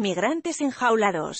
migrantes enjaulados.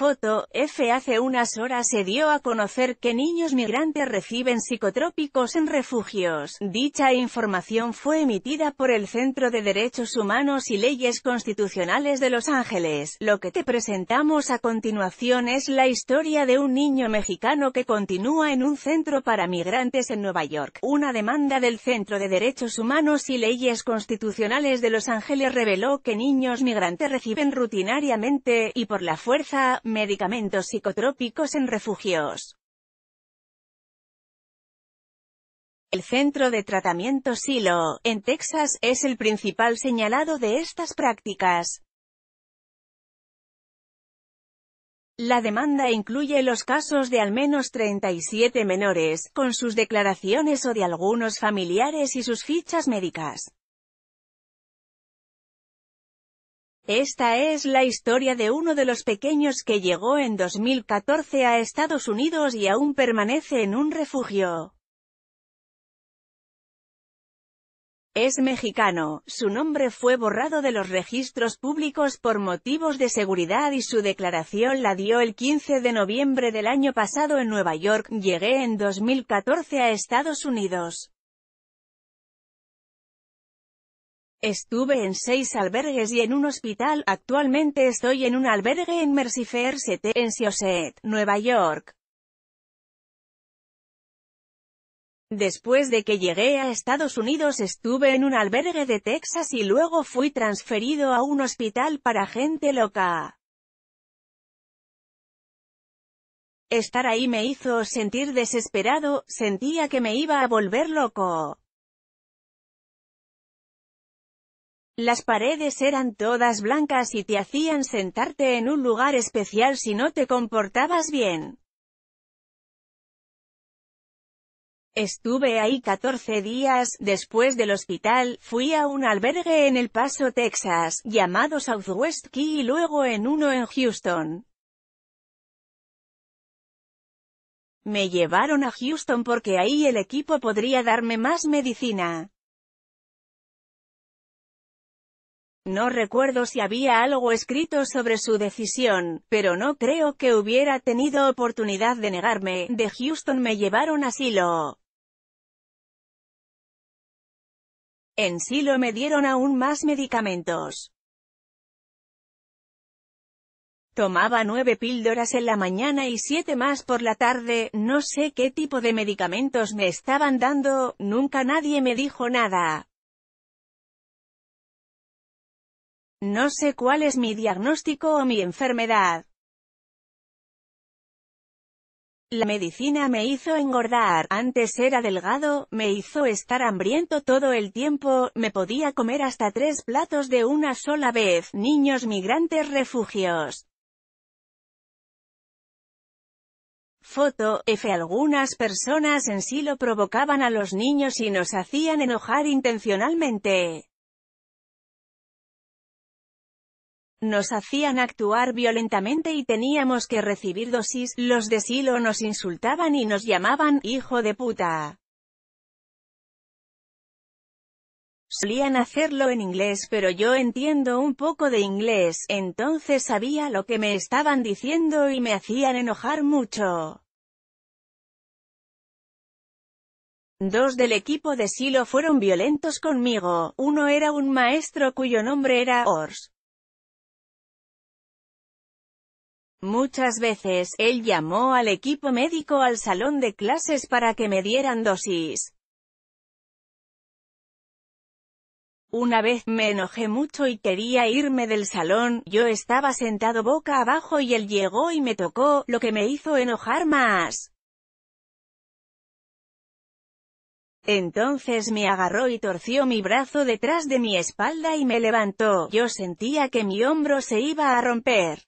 Foto, F. Hace unas horas se dio a conocer que niños migrantes reciben psicotrópicos en refugios. Dicha información fue emitida por el Centro de Derechos Humanos y Leyes Constitucionales de Los Ángeles. Lo que te presentamos a continuación es la historia de un niño mexicano que continúa en un centro para migrantes en Nueva York. Una demanda del Centro de Derechos Humanos y Leyes Constitucionales de Los Ángeles reveló que niños migrantes reciben rutinariamente, y por la fuerza, Medicamentos psicotrópicos en refugios. El Centro de Tratamiento Silo, en Texas, es el principal señalado de estas prácticas. La demanda incluye los casos de al menos 37 menores, con sus declaraciones o de algunos familiares y sus fichas médicas. Esta es la historia de uno de los pequeños que llegó en 2014 a Estados Unidos y aún permanece en un refugio. Es mexicano, su nombre fue borrado de los registros públicos por motivos de seguridad y su declaración la dio el 15 de noviembre del año pasado en Nueva York. Llegué en 2014 a Estados Unidos. Estuve en seis albergues y en un hospital, actualmente estoy en un albergue en Mercifer CT en Siosset, Nueva York. Después de que llegué a Estados Unidos estuve en un albergue de Texas y luego fui transferido a un hospital para gente loca. Estar ahí me hizo sentir desesperado, sentía que me iba a volver loco. Las paredes eran todas blancas y te hacían sentarte en un lugar especial si no te comportabas bien. Estuve ahí 14 días, después del hospital, fui a un albergue en El Paso, Texas, llamado Southwest Key y luego en uno en Houston. Me llevaron a Houston porque ahí el equipo podría darme más medicina. No recuerdo si había algo escrito sobre su decisión, pero no creo que hubiera tenido oportunidad de negarme. De Houston me llevaron a Silo. En Silo me dieron aún más medicamentos. Tomaba nueve píldoras en la mañana y siete más por la tarde, no sé qué tipo de medicamentos me estaban dando, nunca nadie me dijo nada. No sé cuál es mi diagnóstico o mi enfermedad. La medicina me hizo engordar, antes era delgado, me hizo estar hambriento todo el tiempo, me podía comer hasta tres platos de una sola vez, niños migrantes refugios. Foto, F. Algunas personas en sí lo provocaban a los niños y nos hacían enojar intencionalmente. Nos hacían actuar violentamente y teníamos que recibir dosis, los de Silo nos insultaban y nos llamaban «hijo de puta». Solían hacerlo en inglés pero yo entiendo un poco de inglés, entonces sabía lo que me estaban diciendo y me hacían enojar mucho. Dos del equipo de Silo fueron violentos conmigo, uno era un maestro cuyo nombre era Ors. Muchas veces, él llamó al equipo médico al salón de clases para que me dieran dosis. Una vez, me enojé mucho y quería irme del salón, yo estaba sentado boca abajo y él llegó y me tocó, lo que me hizo enojar más. Entonces me agarró y torció mi brazo detrás de mi espalda y me levantó, yo sentía que mi hombro se iba a romper.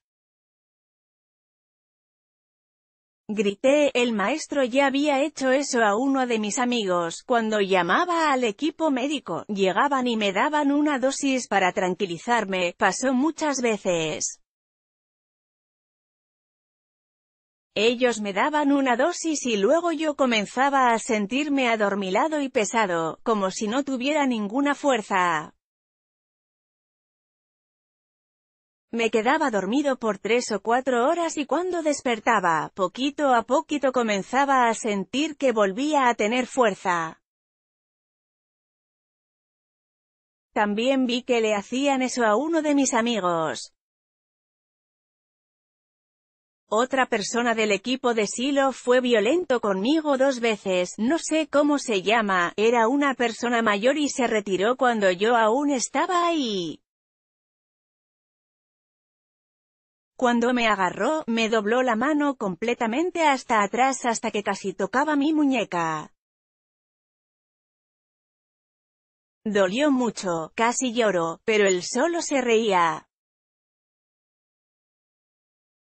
Grité, el maestro ya había hecho eso a uno de mis amigos, cuando llamaba al equipo médico, llegaban y me daban una dosis para tranquilizarme, pasó muchas veces. Ellos me daban una dosis y luego yo comenzaba a sentirme adormilado y pesado, como si no tuviera ninguna fuerza. Me quedaba dormido por tres o cuatro horas y cuando despertaba, poquito a poquito comenzaba a sentir que volvía a tener fuerza. También vi que le hacían eso a uno de mis amigos. Otra persona del equipo de Silo fue violento conmigo dos veces, no sé cómo se llama, era una persona mayor y se retiró cuando yo aún estaba ahí. Cuando me agarró, me dobló la mano completamente hasta atrás hasta que casi tocaba mi muñeca. Dolió mucho, casi lloro, pero él solo se reía.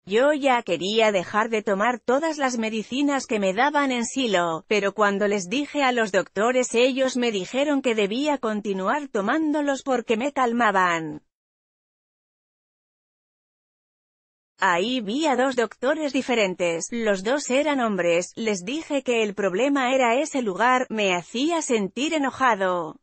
Yo ya quería dejar de tomar todas las medicinas que me daban en silo, pero cuando les dije a los doctores ellos me dijeron que debía continuar tomándolos porque me calmaban. Ahí vi a dos doctores diferentes, los dos eran hombres, les dije que el problema era ese lugar, me hacía sentir enojado.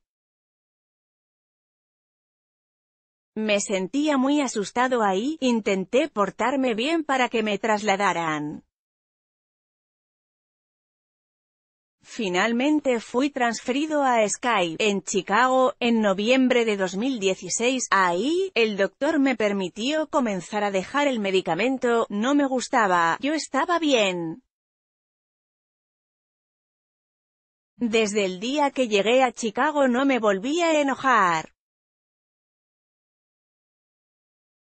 Me sentía muy asustado ahí, intenté portarme bien para que me trasladaran. Finalmente fui transferido a Skype, en Chicago, en noviembre de 2016. Ahí, el doctor me permitió comenzar a dejar el medicamento, no me gustaba, yo estaba bien. Desde el día que llegué a Chicago no me volví a enojar.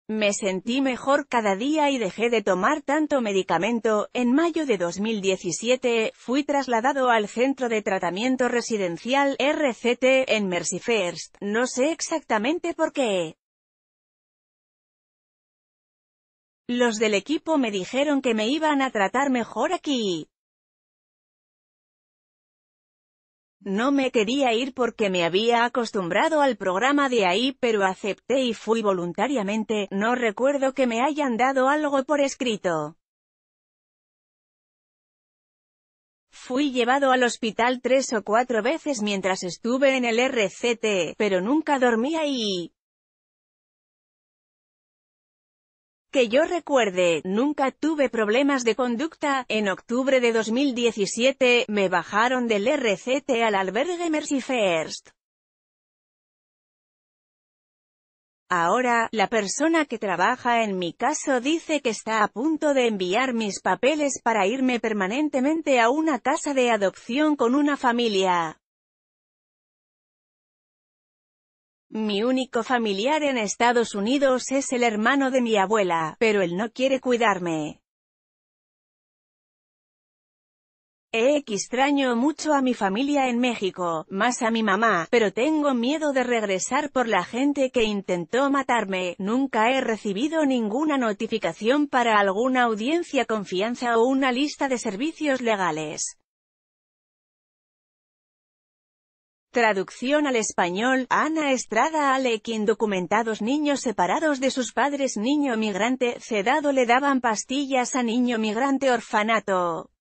Me sentí mejor cada día y dejé de tomar tanto medicamento. En mayo de 2017, fui trasladado al Centro de Tratamiento Residencial RCT en Mercy First. No sé exactamente por qué. Los del equipo me dijeron que me iban a tratar mejor aquí. No me quería ir porque me había acostumbrado al programa de ahí, pero acepté y fui voluntariamente, no recuerdo que me hayan dado algo por escrito. Fui llevado al hospital tres o cuatro veces mientras estuve en el RCT, pero nunca dormía y... Que yo recuerde, nunca tuve problemas de conducta. En octubre de 2017, me bajaron del RCT al albergue Mercy First. Ahora, la persona que trabaja en mi caso dice que está a punto de enviar mis papeles para irme permanentemente a una casa de adopción con una familia. Mi único familiar en Estados Unidos es el hermano de mi abuela, pero él no quiere cuidarme. He extraño mucho a mi familia en México, más a mi mamá, pero tengo miedo de regresar por la gente que intentó matarme. Nunca he recibido ninguna notificación para alguna audiencia confianza o una lista de servicios legales. Traducción al español, Ana Estrada Alequín Documentados niños separados de sus padres Niño migrante, cedado le daban pastillas a niño migrante orfanato.